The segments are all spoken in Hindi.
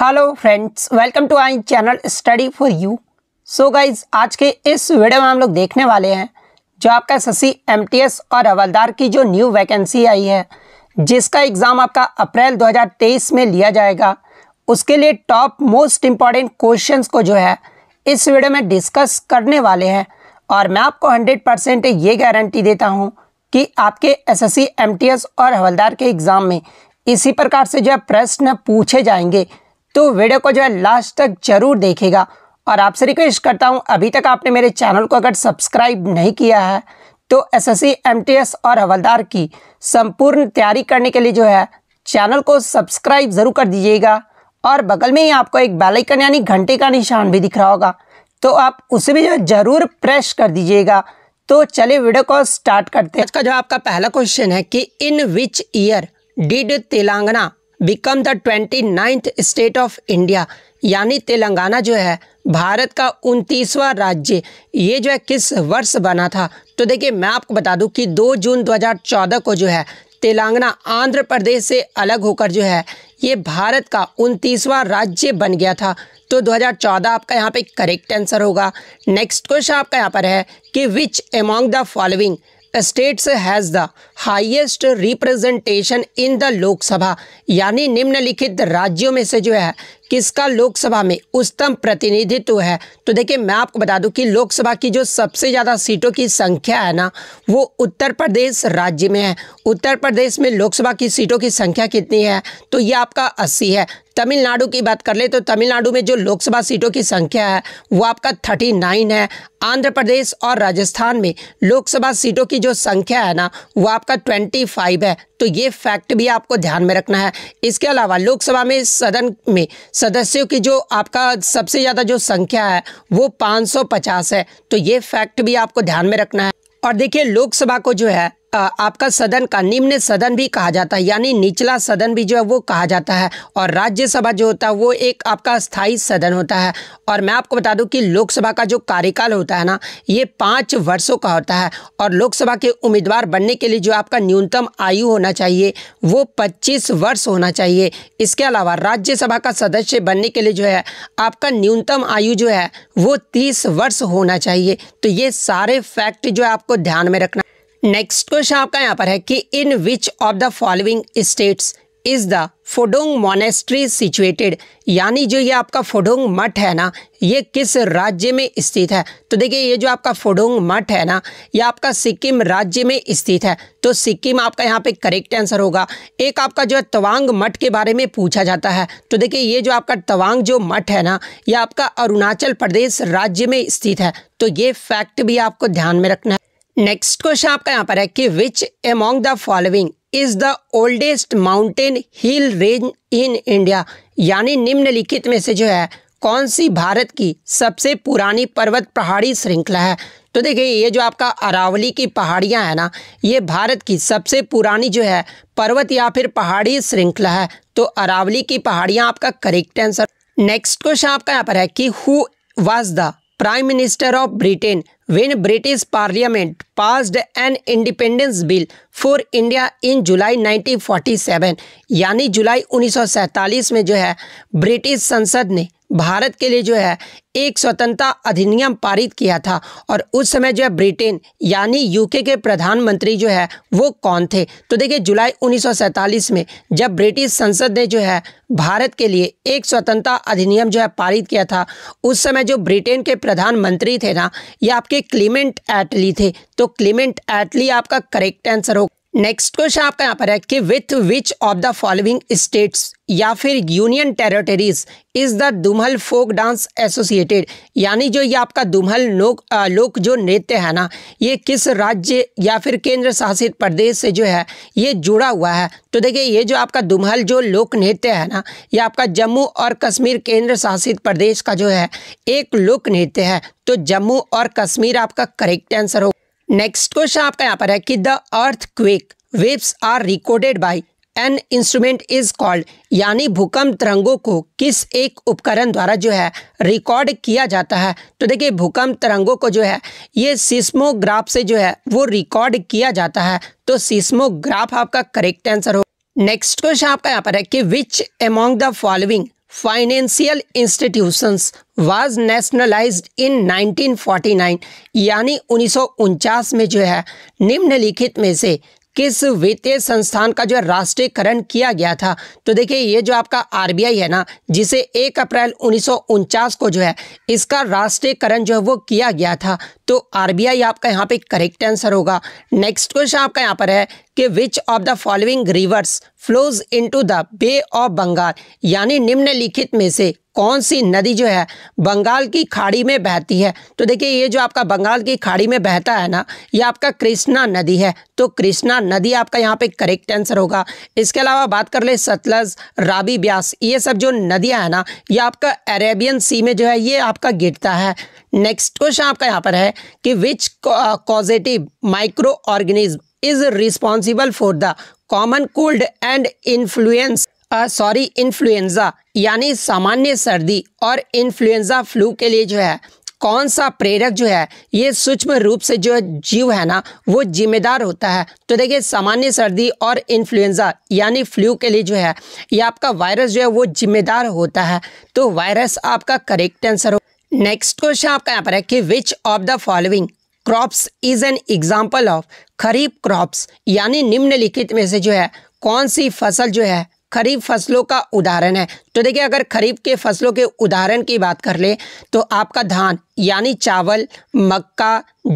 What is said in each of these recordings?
hello friends welcome to I channel study for you so guys आज के इस वीडियो में हम लोग देखने वाले हैं जो आपका एस एस और हवलदार की जो न्यू वैकेंसी आई है जिसका एग्ज़ाम आपका अप्रैल 2023 में लिया जाएगा उसके लिए टॉप मोस्ट इम्पॉर्टेंट क्वेश्चंस को जो है इस वीडियो में डिस्कस करने वाले हैं और मैं आपको हंड्रेड परसेंट ये गारंटी देता हूँ कि आपके एस एस और हवलदार के एग्ज़ाम में इसी प्रकार से जो है प्रश्न पूछे जाएंगे तो वीडियो को जो है लास्ट तक जरूर देखेगा और आपसे रिक्वेस्ट करता हूँ अभी तक आपने मेरे चैनल को अगर सब्सक्राइब नहीं किया है तो एस एस और हवलदार की संपूर्ण तैयारी करने के लिए जो है चैनल को सब्सक्राइब ज़रूर कर दीजिएगा और बगल में ही आपको एक बेल आइकन यानी घंटे का निशान भी दिख रहा होगा तो आप उसे भी जो ज़रूर प्रेस कर दीजिएगा तो चलिए वीडियो को स्टार्ट करते हैं आज का जो आपका पहला क्वेश्चन है कि in which year did Telangana become the twenty ninth state of India यानी तेलंगाना जो है भारत का उनतीसवां राज्य ये जो है किस वर्ष बना था तो देखिए मैं आपको बता दूं कि 2 जून 2014 को जो है तेलंगाना आंध्र प्रदेश से अलग होकर जो है ये भारत का उनतीसवा राज्य बन गया था तो 2014 आपका यहाँ पे करेक्ट आंसर होगा नेक्स्ट क्वेश्चन आपका यहाँ पर है कि which among the following states has the highest representation in the Lok Sabha यानी निम्नलिखित राज्यों में से जो है किसका लोकसभा में उच्चतम प्रतिनिधित्व है तो देखिए मैं आपको बता दूं कि लोकसभा की जो सबसे ज़्यादा सीटों की संख्या है ना वो उत्तर प्रदेश राज्य में है उत्तर प्रदेश में लोकसभा की सीटों की संख्या कितनी है तो ये आपका अस्सी है तमिलनाडु की बात कर ले तो तमिलनाडु में जो लोकसभा सीटों की संख्या है वो आपका थर्टी नाइन है आंध्र प्रदेश और राजस्थान में लोकसभा सीटों की जो संख्या है ना वो आपका ट्वेंटी फाइव है तो ये फैक्ट भी आपको ध्यान में रखना है इसके अलावा लोकसभा में सदन में सदस्यों की जो आपका सबसे ज़्यादा जो संख्या है वो पाँच है तो ये फैक्ट भी आपको ध्यान में रखना है और देखिए लोकसभा को जो है आपका सदन का निम्न सदन भी कहा जाता है यानी निचला सदन भी जो है वो कहा जाता है और राज्यसभा जो होता है वो एक आपका स्थायी सदन होता है और मैं आपको बता दूं कि लोकसभा का जो कार्यकाल होता है ना ये पाँच वर्षों का होता है और लोकसभा के उम्मीदवार बनने के लिए जो आपका न्यूनतम आयु होना चाहिए वो पच्चीस वर्ष होना चाहिए इसके अलावा राज्यसभा का सदस्य बनने के लिए जो है आपका न्यूनतम आयु जो है वो तीस वर्ष होना चाहिए तो ये सारे फैक्ट जो है आपको ध्यान में रखना नेक्स्ट क्वेश्चन आपका यहाँ पर है कि in which of the following states is the Phodong monastery situated यानी जो ये आपका फोडोंग मठ है ना ये किस राज्य में स्थित है तो देखिए ये जो आपका फोडोंग मठ है ना ये आपका सिक्किम राज्य में स्थित है तो सिक्किम आपका यहाँ पे करेक्ट आंसर होगा एक आपका जो है तवांग मठ के बारे में पूछा जाता है तो देखिए ये जो आपका तवांग जो मठ है ना ये आपका अरुणाचल प्रदेश राज्य में स्थित है तो ये फैक्ट भी आपको ध्यान में रखना है नेक्स्ट क्वेश्चन आपका यहाँ पर है कि which among the following is the oldest mountain hill range in India यानी निम्नलिखित में से जो है कौन सी भारत की सबसे पुरानी पर्वत पहाड़ी श्रृंखला है तो देखिए ये जो आपका अरावली की पहाड़ियाँ है ना ये भारत की सबसे पुरानी जो है पर्वत या फिर पहाड़ी श्रृंखला है तो अरावली की पहाड़ियाँ आपका करेक्ट आंसर नेक्स्ट क्वेश्चन आपका यहाँ पर है कि who was the prime minister of britain when british parliament passed an independence bill for india in july 1947 यानी जुलाई 1947 में जो है ब्रिटिश संसद ने भारत के लिए जो है एक स्वतंत्रता अधिनियम पारित किया था और उस समय जो है ब्रिटेन यानी यूके के प्रधानमंत्री जो है वो कौन थे तो देखिए जुलाई 1947 में जब ब्रिटिश संसद ने जो है भारत के लिए एक स्वतंत्रता अधिनियम जो है पारित किया था उस समय जो ब्रिटेन के प्रधानमंत्री थे ना ये आपके क्लीमेंट एटली थे तो क्लीमेंट एटली आपका करेक्ट आंसर होगा नेक्स्ट क्वेश्चन आपका यहाँ पर है कि with which of the following states या फिर union territories is the Dumhal folk dance associated यानी जो ये आपका दुमहल लोक लोक जो नृत्य है ना ये किस राज्य या फिर केंद्र शासित प्रदेश से जो है ये जुड़ा हुआ है तो देखिए ये जो आपका दुमहल जो लोक नृत्य है ना ये आपका जम्मू और कश्मीर केंद्र शासित प्रदेश का जो है एक लोक नृत्य है तो जम्मू और कश्मीर आपका करेक्ट आंसर होगा नेक्स्ट क्वेश्चन आपका यहाँ पर है कि the earthquake waves are recorded by an instrument is called यानी भूकंप तरंगों को किस एक उपकरण द्वारा जो है रिकॉर्ड किया जाता है तो देखिए भूकंप तरंगों को जो है ये सिस्मोग्राफ से जो है वो रिकॉर्ड किया जाता है तो सिस्मोग्राफ आपका करेक्ट आंसर हो नेक्स्ट क्वेश्चन आपका यहाँ पर है कि which among the following financial institutions was nationalised in 1949 यानी उन्नीस में जो है निम्नलिखित में से किस वित्तीय संस्थान का जो राष्ट्रीयकरण किया गया था तो देखिए ये जो आपका आरबीआई है ना जिसे एक अप्रैल उन्नीस को जो है इसका राष्ट्रीयकरण जो है वो किया गया था तो आरबीआई आपका यहाँ पे करेक्ट आंसर होगा नेक्स्ट क्वेश्चन आपका यहाँ पर है कि which of the following rivers flows into the Bay of Bengal यानी निम्नलिखित में से कौन सी नदी जो है बंगाल की खाड़ी में बहती है तो देखिए ये जो आपका बंगाल की खाड़ी में बहता है ना ये आपका कृष्णा नदी है तो कृष्णा नदी आपका यहाँ पे करेक्ट आंसर होगा इसके अलावा बात कर ले सतलज राबी ब्यास ये सब जो नदियाँ हैं ना ये आपका अरेबियन सी में जो है ये आपका गिरता है नेक्स्ट क्वेश्चन आपका यहाँ पर है कि which causative microorganism is responsible for the common cold and influence sorry influenza यानी सामान्य सर्दी और इन्फ्लुएंज़ा फ्लू के लिए जो है कौन सा प्रेरक जो है ये सूक्ष्म रूप से जो जीव है ना वो जिम्मेदार होता है तो देखिए सामान्य सर्दी और इन्फ्लुएंजा यानी फ्लू के लिए जो है ये आपका वायरस जो है वो जिम्मेदार होता है तो वायरस आपका करेक्ट आंसर हो नेक्स्ट क्वेश्चन आपका यहाँ पर है कि which of the following crops is an example of kharif crops यानी निम्नलिखित में से जो है कौन सी फसल जो है खरीफ फसलों का उदाहरण है तो देखिए अगर खरीफ के फसलों के उदाहरण की बात कर ले तो आपका धान यानी चावल मक्का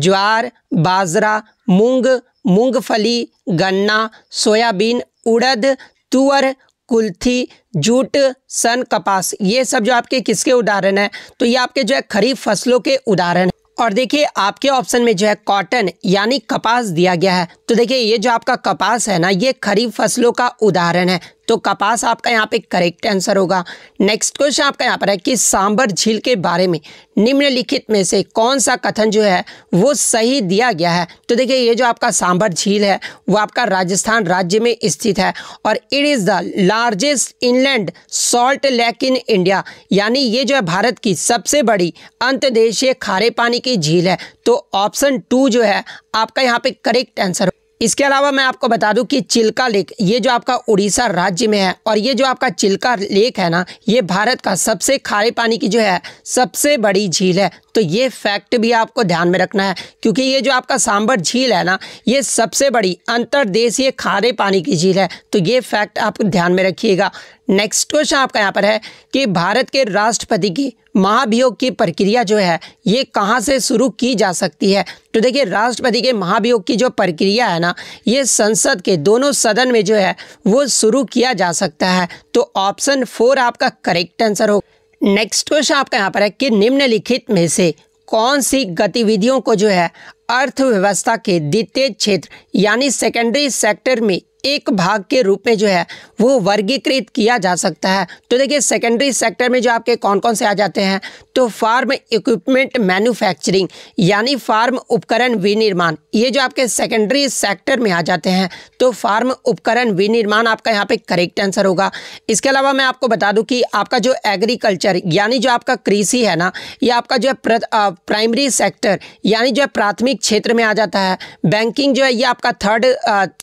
ज्वार बाजरा मूंग मूंगफली गन्ना सोयाबीन उड़द तुअर कुल्थी जूट सन कपास ये सब जो आपके किसके उदाहरण है तो ये आपके जो है खरीफ फसलों के उदाहरण और देखिए आपके ऑप्शन में जो है कॉटन यानी कपास दिया गया है तो देखिए ये जो आपका कपास है ना ये खरीफ फसलों का उदाहरण है तो कपास आपका यहाँ पे करेक्ट आंसर होगा नेक्स्ट क्वेश्चन आपका यहाँ पर है कि सांबर झील के बारे में निम्नलिखित में से कौन सा कथन जो है वो सही दिया गया है तो देखिए ये जो आपका सांबर झील है वो आपका राजस्थान राज्य में स्थित है और it is the largest inland salt lake in India यानी ये जो है भारत की सबसे बड़ी अंतर्देशीय खारे पानी की झील है तो ऑप्शन टू जो है आपका यहाँ पे करेक्ट आंसर इसके अलावा मैं आपको बता दूं कि चिल्का लेक ये जो आपका उड़ीसा राज्य में है और ये जो आपका चिल्का लेक है ना ये भारत का सबसे खारे पानी की जो है सबसे बड़ी झील है तो ये फैक्ट भी आपको ध्यान में रखना है क्योंकि ये जो आपका सांबर झील है ना ये सबसे बड़ी अंतरदेशीय खारे पानी की झील है तो ये फैक्ट आप ध्यान में रखिएगा नेक्स्ट क्वेश्चन आपका यहाँ पर है कि भारत के राष्ट्रपति की महाभियोग की प्रक्रिया जो है ये कहाँ से शुरू की जा सकती है तो देखिए राष्ट्रपति के महाभियोग की जो प्रक्रिया है ना ये संसद के दोनों सदन में जो है वो शुरू किया जा सकता है तो ऑप्शन फोर आपका करेक्ट आंसर हो नेक्स्ट क्वेश्चन आपका यहाँ पर है कि निम्नलिखित में से कौन सी गतिविधियों को जो है अर्थव्यवस्था के द्वितीय क्षेत्र यानी सेकेंडरी सेक्टर में एक भाग के रूप में जो है वो वर्गीकृत किया जा सकता है तो देखिए सेकेंडरी सेक्टर में जो आपके कौन कौन से आ जाते हैं तो फार्म इक्विपमेंट मैन्युफैक्चरिंग यानी फार्म उपकरण विनिर्माण ये जो आपके सेकेंडरी सेक्टर में आ जाते हैं तो फार्म उपकरण विनिर्माण आपका यहाँ पे करेक्ट आंसर होगा इसके अलावा मैं आपको बता दूँ कि आपका जो एग्रीकल्चर यानी जो आपका कृषि है ना ये आपका जो है प्राइमरी सेक्टर यानी जो है प्राथमिक क्षेत्र में आ जाता है बैंकिंग जो है ये आपका थर्ड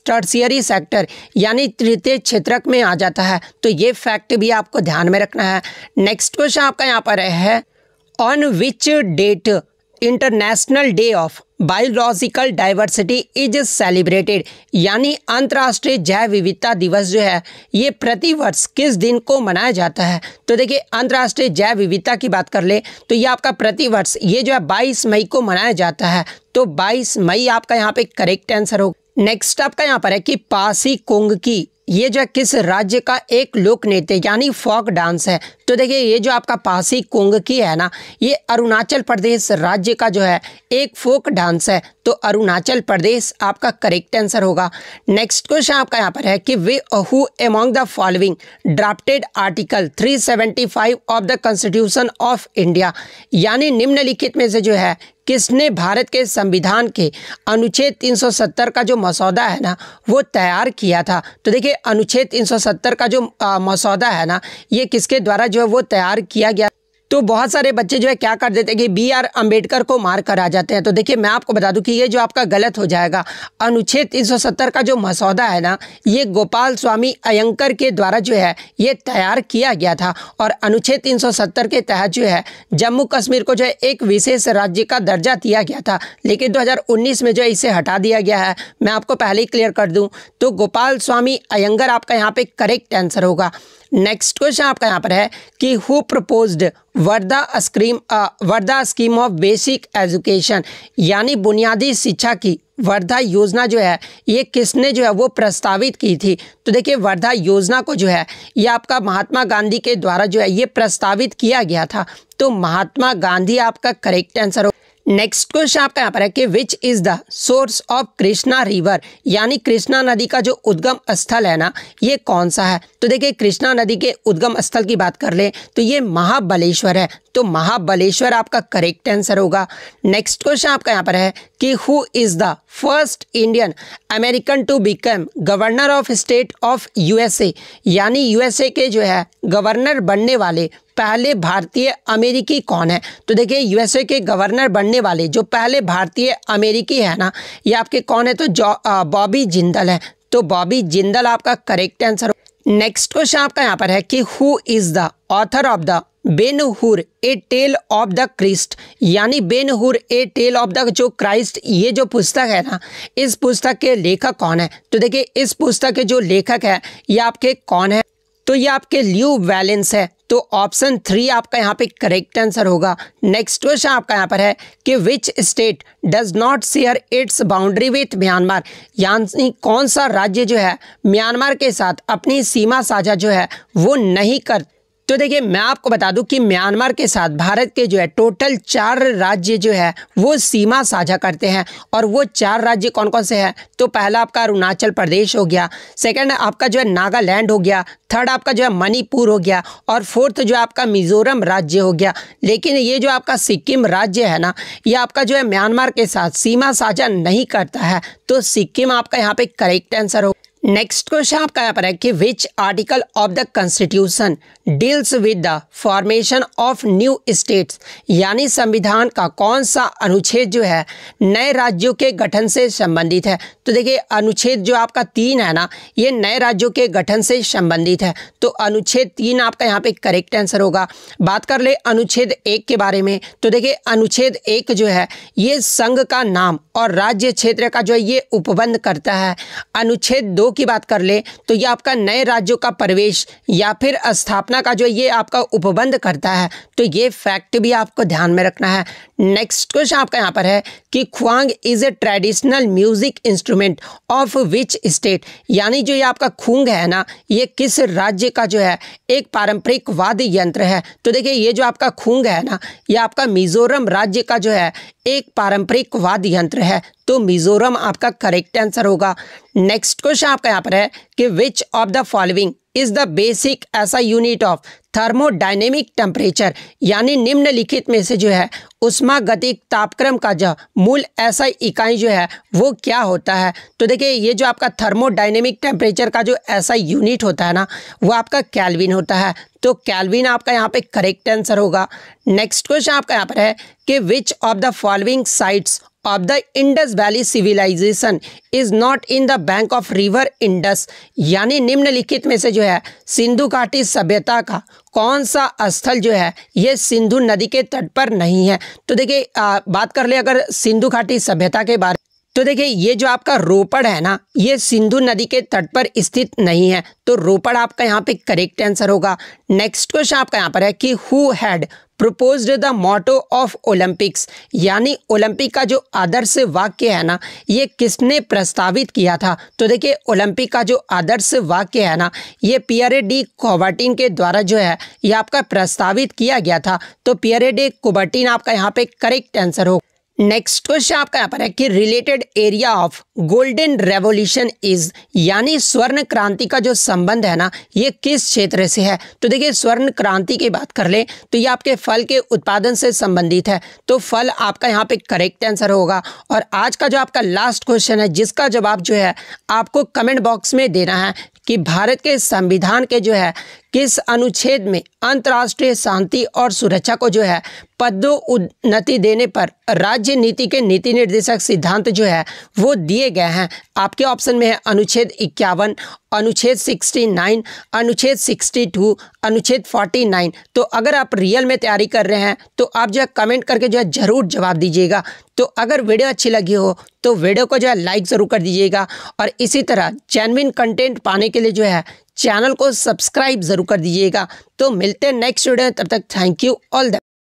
टर्सियरी सेक्टर फैक्टर यानी तृतीय क्षेत्रक में आ जाता है तो ये फैक्ट भी आपको ध्यान में रखना है नेक्स्ट क्वेश्चन आपका यहाँ पर है on which date International Day of Biological Diversity is celebrated यानी अंतर्राष्ट्रीय जैव विविधता दिवस जो है ये प्रतिवर्ष किस दिन को मनाया जाता है तो देखिए अंतर्राष्ट्रीय जैव विविधता की बात कर ले तो ये आपका प्रतिवर्ष ये जो है 22 मई को मनाया जाता है तो 22 मई आपका यहाँ पे करेक्ट आंसर होगा नेक्स्ट आपका यहाँ पर है कि पासी कुंग की ये जो है किस राज्य का एक लोक नृत्य यानी फोक डांस है तो देखिए ये जो आपका पासी कोंगकी है ना ये अरुणाचल प्रदेश राज्य का जो है एक फोक डांस है तो अरुणाचल प्रदेश आपका करेक्ट आंसर होगा नेक्स्ट क्वेश्चन आपका यहाँ पर है कि वे who among the following drafted article 375 of the constitution of India यानी निम्नलिखित में से जो है किसने भारत के संविधान के अनुच्छेद 370 का जो मसौदा है ना वो तैयार किया था तो देखिए अनुच्छेद 370 का जो मसौदा है ना ये किसके द्वारा जो है वो तैयार किया गया तो बहुत सारे बच्चे जो है क्या कर देते हैं कि बी आर अम्बेडकर को मार कर आ जाते हैं तो देखिए मैं आपको बता दूं कि ये जो आपका गलत हो जाएगा अनुच्छेद 370 का जो मसौदा है ना ये गोपाल स्वामी अयंकर के द्वारा जो है ये तैयार किया गया था और अनुच्छेद 370 के तहत जो है जम्मू कश्मीर को जो है एक विशेष राज्य का दर्जा दिया गया था लेकिन दो में जो है इसे हटा दिया गया है मैं आपको पहले ही क्लियर कर दूँ तो गोपाल स्वामी अयंकर आपका यहाँ पर करेक्ट आंसर होगा नेक्स्ट क्वेश्चन आपका यहाँ पर है कि who proposed Wardha scream Wardha scheme of basic education यानी बुनियादी शिक्षा की वर्धा योजना जो है ये किसने जो है वो प्रस्तावित की थी तो देखिए वर्धा योजना को जो है ये आपका महात्मा गांधी के द्वारा जो है ये प्रस्तावित किया गया था तो महात्मा गांधी आपका करेक्ट आंसर हो नेक्स्ट क्वेश्चन आपका यहाँ पर है कि which is the source of Krishna river यानी कृष्णा नदी का जो उद्गम स्थल है ना ये कौन सा है तो देखिए कृष्णा नदी के उद्गम स्थल की बात कर ले तो ये महाबलेश्वर है तो महाबलेश्वर आपका करेक्ट आंसर होगा नेक्स्ट क्वेश्चन आपका यहाँ पर है कि who is the first Indian American to become governor of state of USA यानी यूएसए के जो है गवर्नर बनने वाले पहले भारतीय अमेरिकी कौन है तो देखिए यूएसए के गवर्नर बनने वाले जो पहले भारतीय अमेरिकी है ना ये आपके कौन है तो बॉबी जिंदल है तो बॉबी जिंदल आपका करेक्ट आंसर नेक्स्ट क्वेश्चन आपका यहाँ पर है कि who is the author of the Ben Hur a tale of the Christ यानी Ben Hur a tale of the जो क्राइस्ट ये जो पुस्तक है ना इस पुस्तक के लेखक कौन है तो देखिए इस पुस्तक के जो लेखक है ये आपके कौन है तो ये आपके ल्यू वैलेंस है तो ऑप्शन थ्री आपका यहाँ पे करेक्ट आंसर होगा नेक्स्ट क्वेश्चन आपका यहाँ पर है कि which state does not share its boundary with Myanmar यानी कौन सा राज्य जो है म्यांमार के साथ अपनी सीमा साझा जो है वो नहीं कर तो देखिए मैं आपको बता दूं कि म्यांमार के साथ भारत के जो है टोटल चार राज्य जो है वो सीमा साझा करते हैं और वो चार राज्य कौन कौन से हैं तो पहला आपका अरुणाचल प्रदेश हो गया सेकंड आपका जो है नागालैंड हो गया थर्ड आपका जो है मणिपुर हो गया और फोर्थ जो आपका मिजोरम राज्य हो गया लेकिन ये जो आपका सिक्किम राज्य है ना ये आपका जो है म्यांमार के साथ सीमा साझा नहीं करता है तो सिक्किम आपका यहाँ पे करेक्ट आंसर हो नेक्स्ट क्वेश्चन आपका यहाँ पर है कि which article of the constitution deals with the formation of new states यानी संविधान का कौन सा अनुच्छेद जो है नए राज्यों के गठन से संबंधित है तो देखिए अनुच्छेद जो आपका तीन है ना ये नए राज्यों के गठन से संबंधित है तो अनुच्छेद तीन आपका यहाँ पे करेक्ट आंसर होगा बात कर ले अनुच्छेद एक के बारे में तो देखिए अनुच्छेद एक जो है ये संघ का नाम और राज्य क्षेत्र का जो है ये उपबंध करता है अनुच्छेद दो की बात कर ले तो ये आपका नए राज्यों का प्रवेश या फिर स्थापना का जो ये आपका उपबंध करता है तो ये फैक्ट भी आपको ध्यान में रखना है नेक्स्ट क्वेश्चन आपका यहाँ पर है कि Khuang is a traditional music instrument of which state यानी जो ये आपका खूंग है ना ये किस राज्य का जो है एक पारंपरिक वाद्य यंत्र है तो देखिए ये जो आपका खूंग है ना ये आपका मिजोरम राज्य का जो है एक पारंपरिक वाद्य यंत्र है तो मिजोरम आपका करेक्ट आंसर होगा नेक्स्ट क्वेश्चन आपका यहाँ पर है कि which of the following is the basic SI unit of thermodynamic temperature यानी निम्नलिखित में से जो है उष्मा गतिक तापक्रम का जो मूल ऐसा इकाई जो है वो क्या होता है तो देखिए ये जो आपका थर्मोडाइनेमिक टेम्परेचर का जो ऐसा यूनिट होता है ना वो आपका कैलविन होता है तो कैलविन आपका यहाँ पे करेक्ट आंसर होगा नेक्स्ट क्वेश्चन आपका यहाँ पर है कि which of the following sites of the Indus valley civilisation is not in the bank of river Indus यानी निम्नलिखित में से जो है सिंधु घाटी सभ्यता का कौन सा स्थल जो है ये सिंधु नदी के तट पर नहीं है तो देखिए बात कर ले अगर सिंधु घाटी सभ्यता के बारे तो देखिए ये जो आपका रोपड़ है ना ये सिंधु नदी के तट पर स्थित नहीं है तो रोपड़ आपका यहाँ पे करेक्ट आंसर होगा नेक्स्ट क्वेश्चन आपका यहाँ पर है कि who had propose the motto of Olympics यानी ओलंपिक का जो आदर्श वाक्य है ना ये किसने प्रस्तावित किया था तो देखिए ओलंपिक का जो आदर्श वाक्य है ना ये पियरे डी कोबर्टिन के द्वारा जो है ये आपका प्रस्तावित किया गया था तो पियरे डी कोबर्टिन आपका यहाँ पे करेक्ट आंसर होगा नेक्स्ट क्वेश्चन आपका यहाँ पर है कि related area of golden revolution is यानी स्वर्ण क्रांति का जो संबंध है ना ये किस क्षेत्र से है तो देखिए स्वर्ण क्रांति की बात कर ले तो ये आपके फल के उत्पादन से संबंधित है तो फल आपका यहाँ पे करेक्ट आंसर होगा और आज का जो आपका लास्ट क्वेश्चन है जिसका जवाब जो है आपको कमेंट बॉक्स में देना है कि भारत के संविधान के जो है किस अनुच्छेद में अंतर्राष्ट्रीय शांति और सुरक्षा को जो है पदोन्नति देने पर राज्य नीति के नीति निर्देशक सिद्धांत जो है वो दिए गए हैं आपके ऑप्शन में है अनुच्छेद इक्यावन अनुच्छेद 69 अनुच्छेद 62 अनुच्छेद 49 तो अगर आप रियल में तैयारी कर रहे हैं तो आप जो है कमेंट करके जो है ज़रूर जवाब दीजिएगा तो अगर वीडियो अच्छी लगी हो तो वीडियो को जो है लाइक ज़रूर कर दीजिएगा और इसी तरह जेनविन कंटेंट पाने के लिए जो है चैनल को सब्सक्राइब ज़रूर कर दीजिएगा तो मिलते हैं नेक्स्ट वीडियो में तब तक थैंक यू ऑल द